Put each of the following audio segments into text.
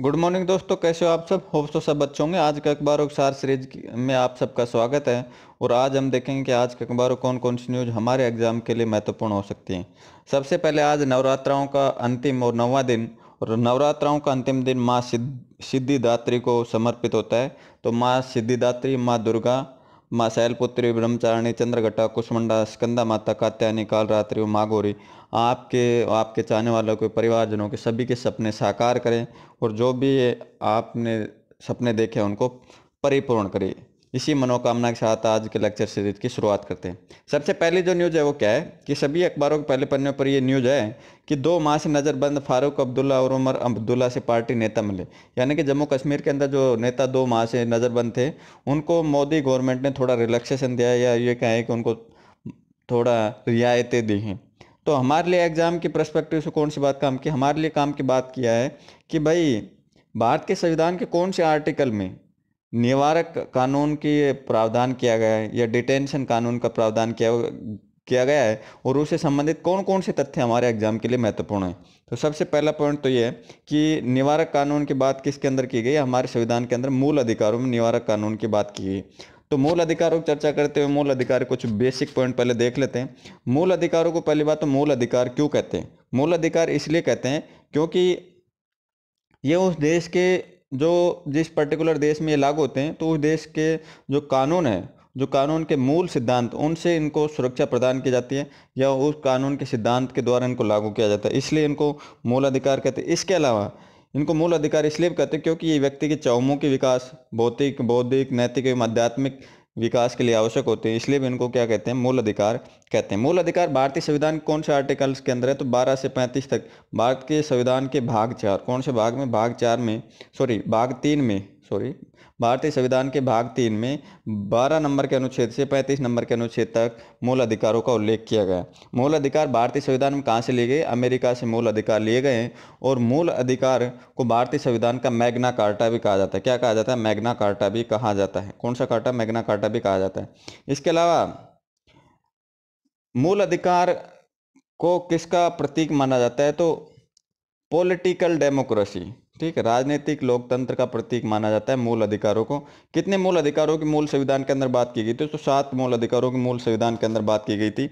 good morning दोस्तों कैसे हो आप सब होप तो सब अच्छे होंगे आज का अखबार उकसार सीरीज में आप सबका स्वागत है और आज हम देखेंगे कि आज के अखबारों कौन कौन सी न्यूज़ हमारे एग्जाम के लिए महत्वपूर्ण हो सकती हैं सबसे पहले आज नवरात्राओं का अंतिम और नवा दिन और नवरात्राओं का अंतिम दिन माँ सिद्धिदात्री को समर्पित होता है तो माँ सिद्धिदात्री माँ दुर्गा माँ शैलपुत्री ब्रह्मचारिणी चंद्रघटा कुष्मंडा स्कंदा माता कात्यायनी कालरात्रि और माघोरी आपके आपके चाहने वालों के परिवारजनों के सभी के सपने साकार करें और जो भी आपने सपने देखे उनको परिपूर्ण करें इसी मनोकामना के साथ आज के लेक्चर सीरीज की शुरुआत करते हैं सबसे पहली जो न्यूज़ है वो क्या है कि सभी अखबारों के पहले पन्ने पर यह न्यूज़ है कि दो माह से नज़रबंद फारूक अब्दुल्ला और उमर अब्दुल्ला से पार्टी नेता मिले यानी कि जम्मू कश्मीर के अंदर जो नेता दो माह से नज़रबंद थे उनको मोदी गवर्नमेंट ने थोड़ा रिलैक्सेशन दिया या ये कहें कि उनको थोड़ा रियायतें दी हैं तो हमारे लिए एग्ज़ाम की प्रस्पेक्टिव से कौन सी बात काम की हमारे लिए काम की बात किया है कि भाई भारत के संविधान के कौन से आर्टिकल में निवारक कानून की प्रावधान किया गया है या डिटेंशन कानून का प्रावधान किया किया गया है और उससे संबंधित कौन कौन से तथ्य हमारे एग्जाम के लिए महत्वपूर्ण है तो सबसे पहला पॉइंट तो ये है कि निवारक कानून की बात किसके अंदर की गई हमारे संविधान के अंदर मूल अधिकारों में निवारक कानून की बात की गई तो मूल अधिकारों की चर्चा करते हुए मूल अधिकार कुछ बेसिक पॉइंट पहले देख लेते हैं मूल अधिकारों को पहली बात तो मूल अधिकार क्यों कहते हैं मूल अधिकार इसलिए कहते हैं क्योंकि ये उस देश के जो जिस पर्टिकुलर देश में ये लागू होते हैं तो उस देश के जो कानून हैं जो कानून के मूल सिद्धांत उनसे इनको सुरक्षा प्रदान की जाती है या उस कानून के सिद्धांत के द्वारा इनको लागू किया जाता है इसलिए इनको मूल अधिकार कहते हैं इसके अलावा इनको मूल अधिकार इसलिए कहते हैं क्योंकि ये व्यक्ति के चौमुखी विकास भौतिक बौद्धिक नैतिक एवं आध्यात्मिक विकास के लिए आवश्यक होते हैं इसलिए भी इनको क्या कहते हैं मूल अधिकार कहते हैं मूल अधिकार भारतीय संविधान कौन से आर्टिकल्स के अंदर है तो 12 से 35 तक भारत के संविधान के भाग चार कौन से भाग में भाग चार में सॉरी भाग तीन में सॉरी भारतीय संविधान के भाग तीन में 12 नंबर के अनुच्छेद से 35 नंबर के अनुच्छेद तक मूल अधिकारों का उल्लेख किया गया मूल अधिकार भारतीय संविधान में कहाँ से लिए गए अमेरिका से मूल अधिकार लिए गए हैं और मूल अधिकार को भारतीय संविधान का मैग्ना कार्टा भी कहा जाता है क्या कहा जाता है मैग्ना कार्टा भी कहा जाता है कौन सा कार्टा मैग्ना कार्टा भी कहा जाता है इसके अलावा मूल अधिकार को किसका प्रतीक माना जाता है तो पॉलिटिकल डेमोक्रेसी ठीक है राजनीतिक लोकतंत्र का प्रतीक माना जाता है मूल अधिकारों को कितने मूल अधिकारों की मूल संविधान के अंदर बात की गई थी तो सात मूल अधिकारों की मूल संविधान के अंदर बात की गई थी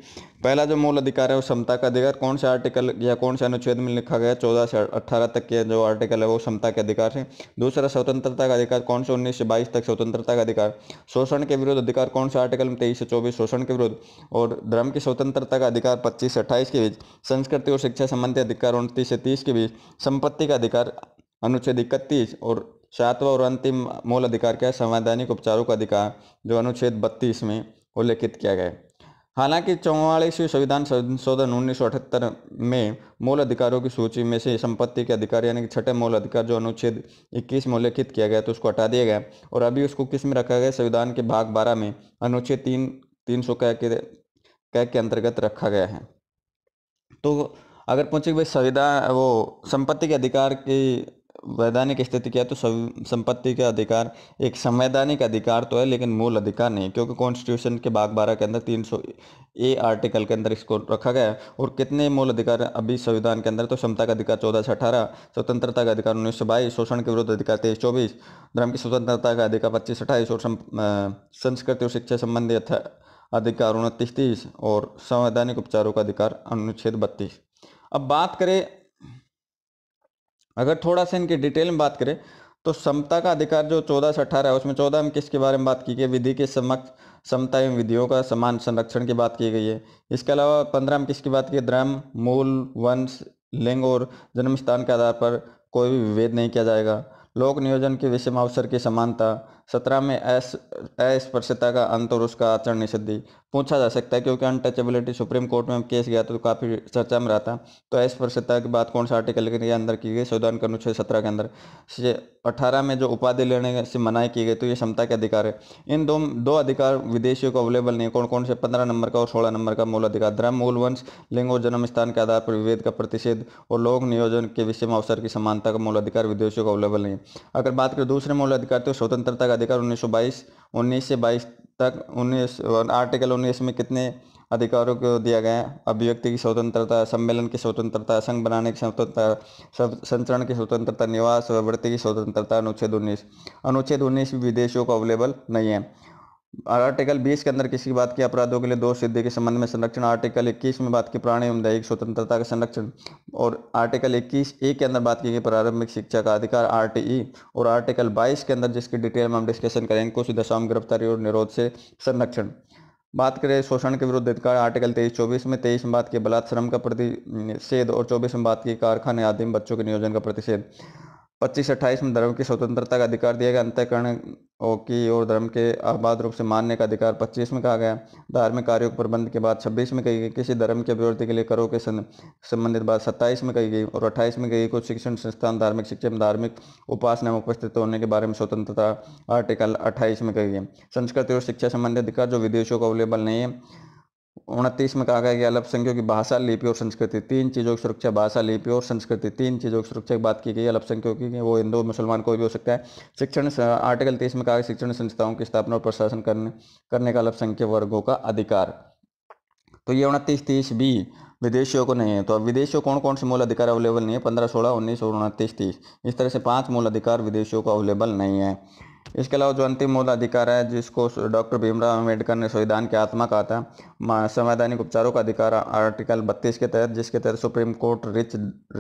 पहला जो मूल अधिकार है वो क्षमता का अधिकार कौन से आर्टिकल या कौन से अनुच्छेद में लिखा गया चौदह से अट्ठारह तक के जो आर्टिकल है वो क्षमता के अधिकार है दूसरा स्वतंत्रता का अधिकार कौन से उन्नीस से बाईस तक स्वतंत्रता का अधिकार शोषण के विरुद्ध अधिकार कौन से आर्टिकल में तेईस से चौबीस शोषण के विरुद्ध और धर्म की स्वतंत्रता का अधिकार पच्चीस से अट्ठाईस के बीच संस्कृति और शिक्षा संबंधी अधिकार उनतीस से तीस के बीच संपत्ति का अधिकार अनुच्छेद इकतीस और सातवां और अंतिम मूल अधिकार क्या है संवैधानिक उपचारों का अधिकार जो अनुच्छेद बत्तीस में उल्लेखित किया गया हालांकि चौवालीसवीं संविधान संशोधन उन्नीस में मूल अधिकारों की सूची में से संपत्ति के अधिकार यानी कि छठे मूल अधिकार जो अनुच्छेद 21 में उल्लेखित किया गया तो उसको हटा दिया गया और अभी उसको किस में रखा गया संविधान के भाग 12 में अनुच्छेद तीन तीन सौ कै के कै के अंतर्गत रखा गया है तो अगर पूछे भाई संविधान वो संपत्ति के अधिकार की वैधानिक स्थिति क्या है तो संपत्ति का अधिकार एक संवैधानिक अधिकार तो है लेकिन मूल अधिकार नहीं क्योंकि कॉन्स्टिट्यूशन के बाग बारह के अंदर तीन सौ ए आर्टिकल के अंदर इसको रखा गया है और कितने मूल अधिकार अभी संविधान के अंदर तो क्षमता का अधिकार चौदह से अठारह स्वतंत्रता का अधिकार उन्नीस सौ बाईस शोषण के विरुद्ध अधिकार तेईस चौबीस धर्म की स्वतंत्रता का अधिकार पच्चीस अट्ठाईस और संस्कृति और शिक्षा संबंधी अधिकार उनतीस तीस और संवैधानिक उपचारों का अधिकार अनुच्छेद बत्तीस अब बात करें अगर थोड़ा सा इनकी डिटेल में बात करें तो समता का अधिकार जो चौदह से अठारह है उसमें चौदह में किसके बारे में बात की गई विधि के समक्ष समता एवं विधियों का समान संरक्षण की बात की गई है इसके अलावा पंद्रह में किसकी बात की धर्म मूल वंश लिंग और जन्म स्थान के आधार पर कोई भी विभेद नहीं किया जाएगा लोक नियोजन के विषय में अवसर की समानता सत्रह में अस्पृश्यता का अंत और उसका आचरण निषिद्धि पूछा जा सकता है क्योंकि अनटचेबिलिटी सुप्रीम कोर्ट में केस गया तो काफ़ी चर्चा में रहा था तो ऐस सत्ता की बात कौन सा आर्टिकल के अंदर की गई संविधान के अनुच्छेद सत्रह के अंदर से अठारह में जो उपाधि लेने से मनाई की गई तो ये क्षमता के अधिकार है इन दो दो अधिकार विदेशियों को अवेलेबल नहीं है कौन कौन से पंद्रह नंबर का और सोलह नंबर का मूल अधिकार धर्म मूल वंश लिंग और जन्म स्थान के आधार पर विभेद का प्रतिषेध और लोक नियोजन के विषय में अवसर की समानता का मूल अधिकार विदेशियों को अवेलेबल नहीं है अगर बात करें दूसरे मूल अधिकार तो स्वतंत्रता का अधिकार उन्नीस सौ बाईस उन्नीस से बाईस तक उन्नीस आर्टिकल उन्नीस में कितने अधिकारों को दिया गया है अभिव्यक्ति की स्वतंत्रता सम्मेलन की स्वतंत्रता संघ बनाने की स्वतंत्रता संचरण की स्वतंत्रता निवास वृत्ति की स्वतंत्रता अनुच्छेद उन्नीस अनुच्छेद उन्नीस विदेशों को अवेलेबल नहीं है आर्टिकल 20 के अंदर किसी की बात की अपराधों के लिए दो सिद्धि के संबंध में संरक्षण आर्टिकल 21 में बात की प्राणी एवं दैहिक स्वतंत्रता का संरक्षण और आर्टिकल 21 ए के अंदर बात की गई प्रारंभिक शिक्षा का अधिकार आर और आर्टिकल 22 के अंदर जिसकी डिटेल में हम डिस्कशन करेंगे कुछ दशाओं गिरफ्तारी और निरोध से संरक्षण बात करें शोषण के विरुद्ध अधिकार आर्टिकल तेईस चौबीस में तेईस में बात की बलात्श्रम का प्रतिषेध और चौबीस में बात की कारखाने आदि में बच्चों के नियोजन का प्रतिषेध पच्चीस अट्ठाईस में धर्म की स्वतंत्रता का अधिकार दिया गया अंत्यकरण की और धर्म के आबाद रूप से मानने का अधिकार पच्चीस में कहा गया धार्मिक कार्यों के प्रबंध के बाद छब्बीस में कही गई किसी धर्म के अभिवृद्धि के लिए करों के संबंधित बात सत्ताईस में कही गई और अट्ठाईस में कही कुछ शिक्षण संस्थान धार्मिक शिक्षा में धार्मिक उपासना में उपस्थित होने के बारे में स्वतंत्रता आर्टिकल अट्ठाईस में कही गई संस्कृति और शिक्षा संबंधी अधिकार जो विदेशों का अवेलेबल नहीं है उनतीस में कहा गया कि अल्पसंख्यकों की भाषा लिपि और संस्कृति तीन चीज़ों की सुरक्षा भाषा लिपि और संस्कृति तीन चीज़ों की सुरक्षा की बात की गई अल्पसंख्यकों की वो हिंदू मुसलमान कोई भी हो सकता है शिक्षण आर्टिकल तीस में कहा गया शिक्षण संस्थाओं की स्थापना और प्रशासन करने करने का अल्पसंख्यक वर्गों का अधिकार तो ये उनतीस तीस बी विदेशियों को नहीं है तो अब विदेशियों कौन कौन से मूल अधिकार अवेलेबल नहीं है पंद्रह सोलह उन्नीस और उनतीस तीस इस तरह से पांच मूल अधिकार विदेशियों को अवेलेबल नहीं है इसके अलावा जो अंतिम मूल अधिकार है जिसको डॉक्टर भीमराव अम्बेडकर ने संविधान के आत्मा कहा था संवैधानिक उपचारों का अधिकार आर्टिकल 32 के तहत जिसके तहत सुप्रीम कोर्ट रिच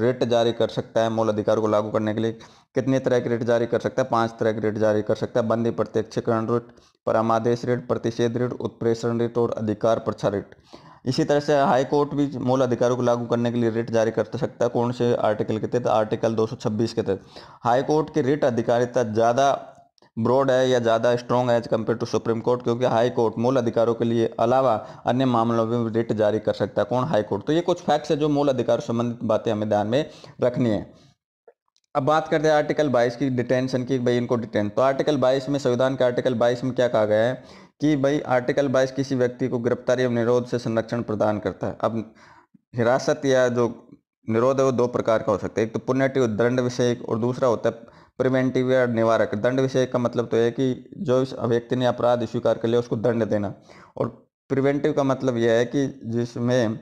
रेट जारी कर सकता है मूल अधिकार को लागू करने के लिए कितने तरह की रेट जारी कर सकता है पाँच तरह की रेट जारी कर सकता है बंदी प्रत्यक्षीकरण रिट परामादेश रेट प्रतिषेध रिट उत्प्रेषण रिट और अधिकार प्रचार रिट इसी तरह से हाई कोर्ट भी मूल अधिकारों को लागू करने के लिए रेट जारी कर सकता है कौन से आर्टिकल के तहत आर्टिकल 226 के तहत हाई कोर्ट की रिट अधिकारिता ज़्यादा ब्रॉड है या ज़्यादा स्ट्रॉन्ग है as compared to supreme court क्योंकि हाई कोर्ट मूल अधिकारों के लिए अलावा अन्य मामलों में रिट जारी कर सकता है कौन हाई कोर्ट तो ये कुछ फैक्ट्स है जो मूल अधिकार संबंधित बातें हमें ध्यान में रखनी है अब बात करते हैं आर्टिकल 22 की डिटेंशन की भाई इनको डिटेन तो आर्टिकल 22 में संविधान के आर्टिकल 22 में क्या कहा गया है कि भाई आर्टिकल 22 किसी व्यक्ति को गिरफ्तारी एवं निरोध से संरक्षण प्रदान करता है अब हिरासत या जो निरोध है वो दो प्रकार का हो सकता है एक तो पुण्यटी तो दंड विषय और दूसरा होता है प्रिवेंटिव या निवारक दंड विषय का मतलब तो है कि जो इस व्यक्ति ने अपराध स्वीकार कर लिया उसको दंड देना और प्रिवेंटिव का मतलब यह है कि जिसमें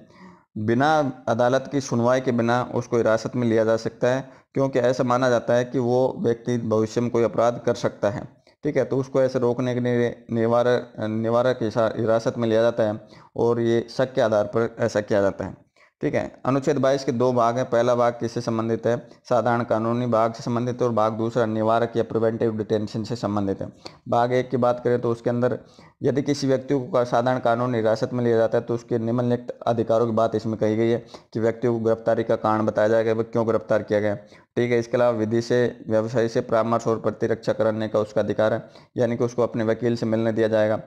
बिना अदालत की सुनवाई के बिना उसको हिरासत में लिया जा सकता है क्योंकि ऐसा माना जाता है कि वो व्यक्ति भविष्य में कोई अपराध कर सकता है ठीक है तो उसको ऐसे रोकने के लिए निवारक निवारक हिरासत में लिया जाता है और ये शक के आधार पर ऐसा किया जाता है ठीक है अनुच्छेद बाईस के दो भाग हैं पहला भाग किससे संबंधित है साधारण कानूनी भाग से संबंधित है और भाग दूसरा निवारक या प्रिवेंटिव डिटेंशन से संबंधित है भाग एक की बात करें तो उसके अंदर यदि किसी व्यक्ति को साधारण कानून हिरासत में लिया जाता है तो उसके निम्नलिखित अधिकारों की बात इसमें कही गई है कि व्यक्ति को गिरफ्तारी का कारण बताया जाएगा वह क्यों गिरफ्तार किया गया ठीक है इसके अलावा विधि से व्यवसायी से परामर्श और प्रतिरक्षा करने का उसका अधिकार है यानी कि उसको अपने वकील से मिलने दिया जाएगा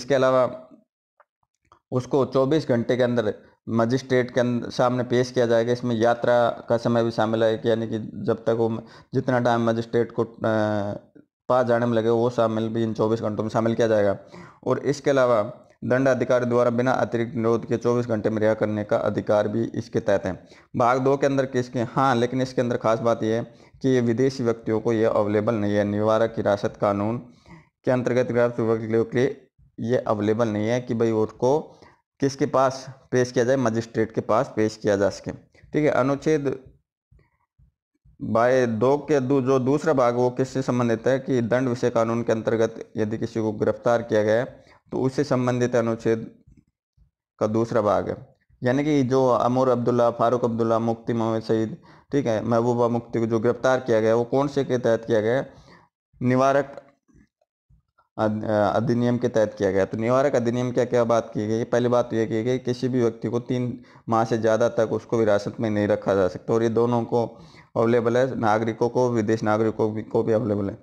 इसके अलावा उसको चौबीस घंटे के अंदर मजिस्ट्रेट के अंदर सामने पेश किया जाएगा इसमें यात्रा का समय भी शामिल है यानी कि जब तक वो जितना टाइम मजिस्ट्रेट को पास जाने में लगे वो शामिल भी इन चौबीस घंटों में शामिल किया जाएगा और इसके अलावा दंड अधिकारी द्वारा बिना अतिरिक्त निरोध के 24 घंटे में रिहा करने का अधिकार भी इसके तहत है भाग दो के अंदर किसके हाँ लेकिन इसके अंदर खास बात यह है कि ये विदेशी व्यक्तियों को यह अवेलेबल नहीं है निवारक हिरासत कानून के अंतर्गत गिरफ्त व्यक्तियों के लिए ये अवेलेबल नहीं है कि भाई उसको किसके पास पेश किया जाए मजिस्ट्रेट के पास पेश किया जा सके ठीक है अनुच्छेद बाय दो के दू, जो दूसरा भाग वो किससे संबंधित है कि दंड विषय कानून के अंतर्गत यदि किसी को गिरफ्तार किया गया तो उससे संबंधित अनुच्छेद का दूसरा भाग है यानी कि जो अमूर अब्दुल्ला फारूक अब्दुल्ला मुफ्ती मोहम्मद सईद ठीक है महबूबा मुफ्ती को जो गिरफ्तार किया गया वो कौन से के तहत किया गया निवारक अधिनियम के तहत किया गया तो निवारक अधिनियम क्या क्या बात की गई पहली बात तो यह की गई किसी भी व्यक्ति को तीन माह से ज़्यादा तक उसको विरासत में नहीं रखा जा सकता और ये दोनों को अवेलेबल है नागरिकों को विदेश नागरिकों को भी अवेलेबल है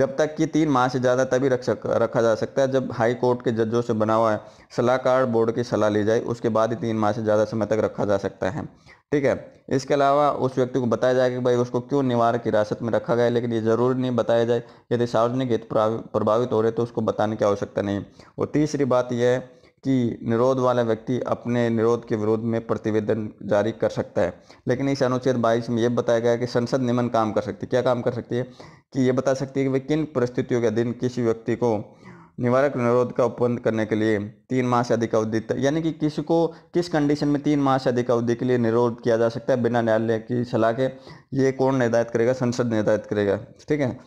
जब तक कि तीन माह से ज़्यादा तभी रख सक रखा जा सकता है जब हाई कोर्ट के जजों से बना हुआ है सलाहकार बोर्ड की सलाह ली जाए उसके बाद ही तीन माह से ज़्यादा समय तक रखा जा सकता है ठीक है इसके अलावा उस व्यक्ति को बताया जाएगा कि भाई उसको क्यों निवारक हिरासत में रखा गया है लेकिन ये ज़रूर नहीं बताया जाए यदि सार्वजनिक हित प्रभावित हो रहे तो उसको बताने की आवश्यकता नहीं और तीसरी बात यह है कि निरोध वाला व्यक्ति अपने निरोध के विरोध में प्रतिवेदन जारी कर सकता है लेकिन इस अनुच्छेद बाईस में यह बताया गया कि संसद निमन काम कर सकती है क्या काम कर सकती है कि ये बता सकती है कि वे किन परिस्थितियों के अधीन किसी व्यक्ति को निवारक निरोध का उपबंध करने के लिए तीन माह से अधिक अवधि तक यानी कि किसी को किस कंडीशन में तीन माह से अधिक अवधि के लिए निरोध किया जा सकता है बिना न्यायालय की सलाह के ये कौन निर्धारित करेगा संसद निर्धारित करेगा ठीक है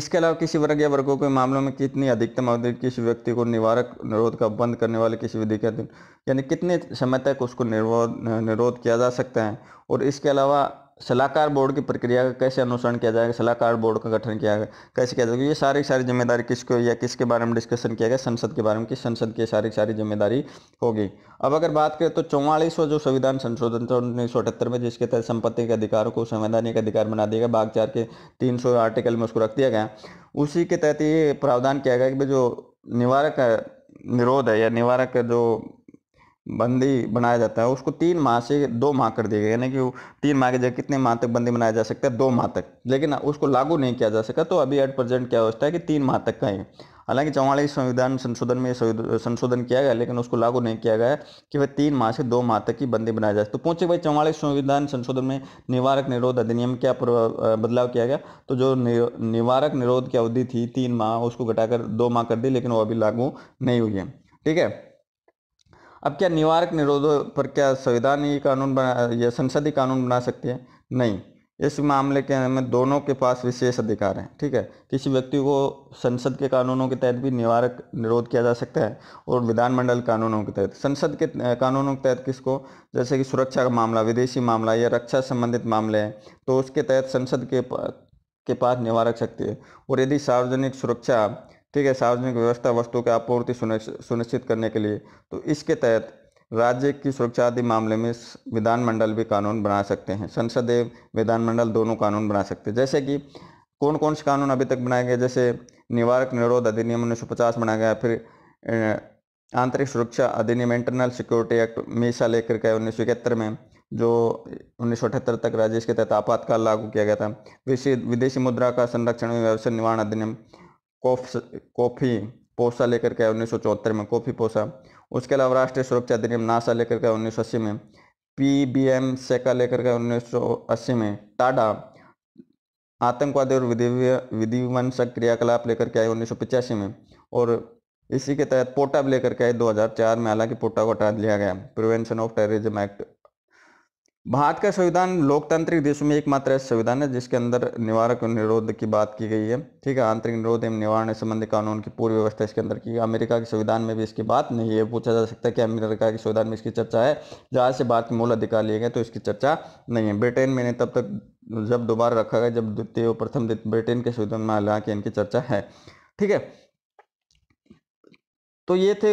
इसके अलावा किसी वर्ग या वर्गों के मामलों में कितनी अधिकतम अवधि किसी व्यक्ति को निवारक निरोध का बंद करने वाले किसी विधि के अधीन यानी कितने समय तक उसको निरोध निरोध किया जा सकता है और इसके अलावा सलाहकार बोर्ड की प्रक्रिया का कैसे अनुसरण किया जाएगा सलाहकार बोर्ड का गठन किया गया कैसे किया जाएगा ये सारी सारी जिम्मेदारी किसको या किसके बारे में डिस्कशन किया गया संसद के बारे में कि संसद की सारी सारी जिम्मेदारी होगी अब अगर बात करें तो चौवालीसवा जो संविधान संशोधन था उन्नीस सौ अठहत्तर में जिसके तहत संपत्ति के अधिकारों को संवैधानिक अधिकार बना दिया गया बाघ चार के तीन सौ आर्टिकल में उसको रख दिया गया उसी के तहत ये प्रावधान किया गया कि जो निवारक निरोध है या निवारक जो बंदी बनाया जाता है उसको तीन माह से दो माह कर दिया गया यानी कि तीन माह के जगह कितने माह तक बंदी बनाया जा सकता है दो माह तक लेकिन उसको लागू नहीं किया जा सका तो अभी एट प्रेजेंट क्या व्यवस्था है कि तीन माह तक का है हालांकि चौवालीस संविधान संशोधन में संशोधन किया गया लेकिन उसको लागू नहीं किया गया कि भाई तीन माह से दो माह तक की बंदी बनाया जाए तो पूछे भाई चौवालीस संविधान संशोधन में निवारक निरोध अधिनियम क्या बदलाव किया गया तो जो निवारक निरोध की अवधि थी तीन माह उसको घटाकर दो माह कर दी लेकिन वो अभी लागू नहीं हुई है ठीक है अब क्या निवारक निरोधों पर क्या संविधान कानून बना या संसदीय कानून बना सकती है नहीं इस मामले के हमें दोनों के पास विशेष अधिकार हैं ठीक है किसी व्यक्ति को संसद के कानूनों के तहत भी निवारक निरोध किया जा सकता है और विधानमंडल कानूनों के तहत संसद के कानूनों के तहत किसको जैसे कि सुरक्षा का मामला विदेशी मामला या रक्षा संबंधित मामले हैं तो उसके तहत संसद के के पास निवारक शक्ति है और यदि सार्वजनिक सुरक्षा ठीक है सार्वजनिक व्यवस्था वस्तु की आपूर्ति सुनिश्चित करने के लिए तो इसके तहत राज्य की सुरक्षा आदि मामले में विधानमंडल भी कानून बना सकते हैं संसद एवं विधानमंडल दोनों कानून बना सकते हैं जैसे कि कौन कौन से कानून अभी तक बनाए गए जैसे निवारक निरोध अधिनियम उन्नीस सौ पचास बनाया गया फिर आंतरिक सुरक्षा अधिनियम इंटरनल सिक्योरिटी एक्ट मीसा लेकर के उन्नीस में जो उन्नीस तक राज्य के तहत आपातकाल लागू किया गया था विदेशी मुद्रा का संरक्षण एवं व्यवसाय निवारण अधिनियम कॉफ कॉफ़ी पोसा लेकर के आया उन्नीस में कॉफ़ी पोसा उसके अलावा राष्ट्रीय सुरक्षा अधिनियम नासा लेकर के सौ उन्नीस में पी बी एम सेका लेकर के उन्नीस में टाडा आतंकवादी और विधि विधिवंशक क्रियाकलाप लेकर के आए उन्नीस में और इसी के तहत पोटा लेकर के आए 2004 में हालांकि पोटा को हटा लिया गया prevention of terrorism act Bharat का संविधान लोकतांत्रिक देशों में एकमात्र ऐसा संविधान है जिसके अंदर निवारक निरोध की बात की गई है ठीक है आंतरिक निरोध एवं निवारण संबंधी कानून की पूर्व व्यवस्था इसके अंदर की अमेरिका के संविधान में भी इसकी बात नहीं है पूछा जा सकता है कि अमेरिका के संविधान में इसकी चर्चा है जहाँ से बात के मूल अधिकार लिए गए तो इसकी चर्चा नहीं है ब्रिटेन में तब तक जब दोबारा रखा गया जब द्वितीय प्रथम ब्रिटेन के संविधान में हालांकि इनकी चर्चा है ठीक है तो ये थे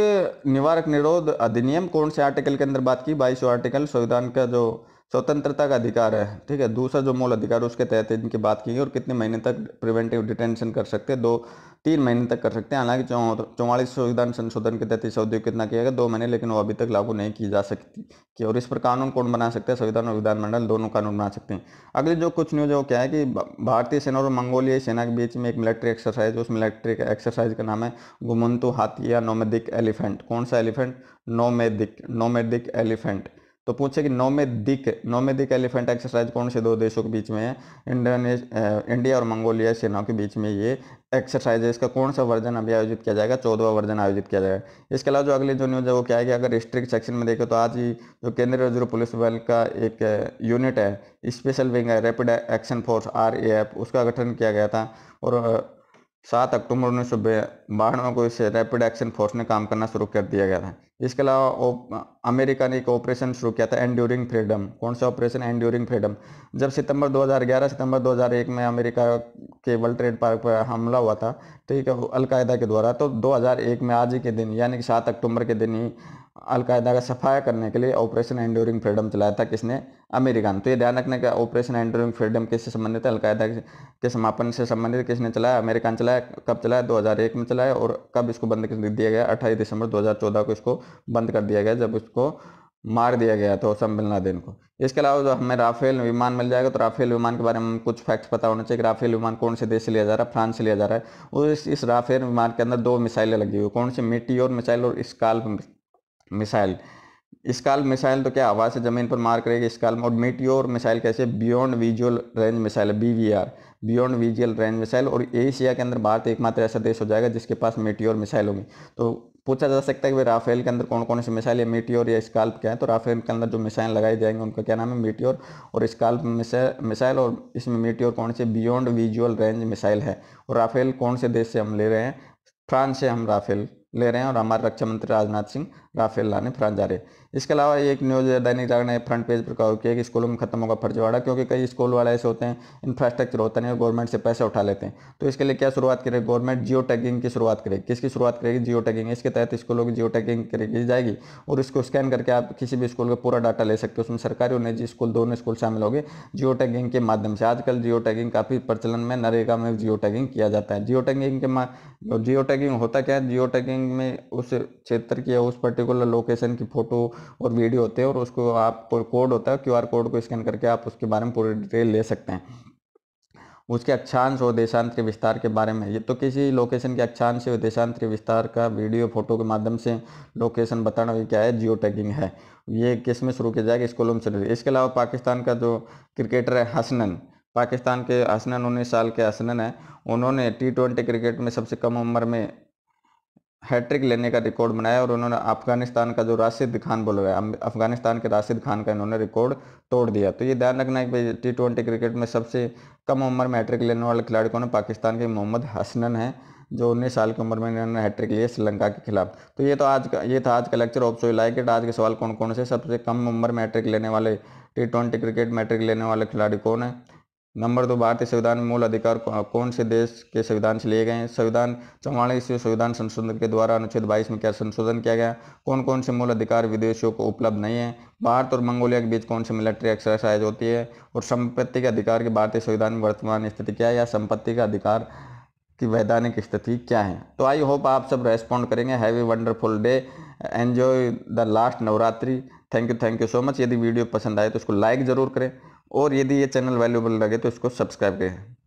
निवारक निरोध अधिनियम कौन से आर्टिकल के अंदर बात की बाईस आर्टिकल संविधान का जो स्वतंत्रता का अधिकार है ठीक है दूसरा जो मूल अधिकार उसके तहत इनकी बात की गई और कितने महीने तक प्रिवेंटिव डिटेंशन कर सकते हैं दो तीन महीने तक कर सकते हैं हालांकि चौवालीस संविधान संशोधन के तहत इस अवधि कितना किया गया दो महीने लेकिन वो अभी तक लागू नहीं की जा सकती कि और इस पर कानून कौन बना सकते हैं संविधान और विधानमंडल दोनों कानून बना सकते हैं अगले जो कुछ न्यूज है वो क्या है कि भारतीय सेना और मंगोलियाई सेना के बीच में एक मिलिट्री एक्सरसाइज उस मिलिट्री एक्सरसाइज का नाम है घुमंतु हाथी या नोमेदिक एलिफेंट कौन सा एलिफेंट नोमेदिक नोमेदिक एलिफेंट तो पूछे कि दिक नौमे दिक एलिफेंट एक्सरसाइज कौन से दो देशों के बीच में है इंडोनेश इंडिया और मंगोलिया सेनाओं के बीच में ये एक्सरसाइज है इसका कौन सा वर्जन अभी आयोजित किया जाएगा चौदवा वर्जन आयोजित किया जाएगा इसके अलावा जो अगले जो न्यूज है वो क्या है कि अगर स्ट्रिक्ट सेक्शन में देखें तो आज ही जो केंद्रीय रिजर्व पुलिस बल का एक यूनिट है स्पेशल विंग है रैपिड एक्शन फोर्स आर उसका गठन किया गया था और सात अक्टूबर उन्नीस सौ बानवे को इस रैपिड एक्शन फोर्स ने काम करना शुरू कर दिया गया था इसके अलावा अमेरिका ने एक ऑपरेशन शुरू किया था एंड ड्यूरिंग फ्रीडम कौन सा ऑपरेशन एंड ड्यूरिंग फ्रीडम जब सितंबर 2011 सितंबर 2001 में अमेरिका के वर्ल्ड ट्रेड पार्क पर हमला हुआ था ठीक है अलकायदा के द्वारा तो 2001 में आज ही के दिन यानी कि सात अक्टूबर के दिन ही अलकायदा का सफाया करने के लिए ऑपरेशन एंड्यूरिंग फ्रीडम चलाया था किसने अमेरिका ने तो ये ध्यान रखना का ऑपरेशन एंड्यूरिंग फ्रीडम किससे संबंधित है अलकायदा के समापन से संबंधित किसने चलाया अमेरिका ने चलाया कब चलाया 2001 में चलाया और कब इसको बंद कर दिया गया 28 दिसंबर 2014 को इसको बंद कर दिया गया जब उसको मार दिया गया था उसम बिन लादेन को इसके अलावा जो हमें राफेल विमान मिल जाएगा तो राफेल विमान के बारे में कुछ फैक्ट्स पता होना चाहिए कि राफेल विमान कौन से देश से लिया जा रहा है फ्रांस से लिया जा रहा है और इस, इस राफेल विमान के अंदर दो मिसाइलें लगी हुई कौन सी मिट्टी और मिसाइल और स्काल्प मिसाइल इसकाल मिसाइल तो क्या हवा से ज़मीन पर मार करेगी इसकाल और मेटियोर मिसाइल कैसे beyond visual range missile B V R beyond visual range missile और एशिया के अंदर भारत एकमात्र ऐसा देश हो जाएगा जिसके पास मेटियोर मिसाइल होगी तो पूछा जा सकता है कि राफेल के अंदर कौन कौन से मिसाइल या मेटियोर या स्काल्प क्या है तो राफेल के अंदर जो मिसाइल लगाई जाएंगे उनका क्या नाम है मेटियोर और स्काल्प मिसाइल और इसमें मेटियोर कौन से बियॉन्ड विजुअल रेंज मिसाइल है और राफेल कौन से देश से हम ले रहे हैं फ्रांस से हम राफेल ले रहे हैं और हमारे रक्षा मंत्री राजनाथ सिंह राफेल लाने फ्रांस जा रहे इसके अलावा एक न्यूज़ दैनिक जागरण ने फ्रंट पेज पर कहा किया कि स्कूलों में खत्म होगा फर्जीवाड़ा क्योंकि कई स्कूल वाले ऐसे होते हैं इंफ्रास्ट्रक्चर होता नहीं और गवर्नमेंट से पैसे उठा लेते हैं तो इसके लिए क्या शुरुआत करेगी गवर्नमेंट जियो टैगिंग की शुरुआत करेगी किसकी शुरुआत करेगी जियो टैगिंग इसके तहत स्कूलों की जियो टैगिंग करेगी जाएगी और इसको स्कैन करके आप किसी भी स्कूल का पूरा डाटा ले सकते हो उसमें सरकारी और निजी स्कूल दोनों स्कूल शामिल गए जियो टैगिंग के माध्यम से आजकल जियो टैगिंग काफ़ी प्रचलन में नरेगा में जियो टैगिंग किया जाता है जियो टैगिंग के जियो टैगिंग होता क्या है जियो टैगिंग में उस क्षेत्र की उस पर्टिकुलर पर्टिकुलर लोकेशन की फ़ोटो और वीडियो होते हैं और उसको आप कोड होता है क्यूआर कोड को स्कैन करके आप उसके बारे में पूरी डिटेल ले सकते हैं उसके अक्षांश और देशांतरी विस्तार के बारे में ये तो किसी लोकेशन के अक्षांश और देशांतरी विस्तार का वीडियो फोटो के माध्यम से लोकेशन बताना भी क्या है जियो टैगिंग है ये किस में शुरू किया जाएगा इसको लोम शुरू इसके अलावा पाकिस्तान का जो क्रिकेटर है हसनन पाकिस्तान के हसनन उन्नीस साल के हसनन है उन्होंने टी ट्वेंटी क्रिकेट में सबसे कम उम्र में हैट्रिक लेने का रिकॉर्ड बनाया और उन्होंने अफगानिस्तान का जो राशिद खान बोल रहे अफगानिस्तान के राशिद खान का इन्होंने रिकॉर्ड तोड़ दिया तो ये ध्यान रखना है कि टी ट्वेंटी क्रिकेट में सबसे कम उम्र में हैट्रिक लेने वाले खिलाड़ी कौन है पाकिस्तान के मोहम्मद हसनन है जो उन्नीस साल की उम्र में इन्होंने हैट्रिक लिए श्रीलंका के खिलाफ तो ये तो आज का ये था आज का लेक्चर ऑफ सो लाइक आज के सवाल कौन कौन से सबसे कम उम्र में हैट्रिक लेने वाले टी ट्वेंटी क्रिकेट मैट्रिक लेने वाले खिलाड़ी कौन है नंबर दो भारतीय संविधान में मूल अधिकार कौन से देश के संविधान से लिए गए हैं संविधान चौवालीस संविधान संशोधन के द्वारा अनुच्छेद बाईस में क्या संशोधन किया गया कौन कौन से मूल अधिकार विदेशियों को उपलब्ध नहीं है भारत और मंगोलिया के बीच कौन सी मिलिट्री एक्सरसाइज होती है और संपत्ति के अधिकार के भारतीय संविधान में वर्तमान स्थिति क्या है या संपत्ति का अधिकार की वैधानिक स्थिति क्या है तो आई होप आप सब रेस्पॉन्ड करेंगे have a wonderful day enjoy the last Navratri thank you thank you so much यदि वीडियो पसंद आए तो उसको लाइक ज़रूर करें और यदि ये चैनल वैल्यूबल लगे तो इसको सब्सक्राइब करें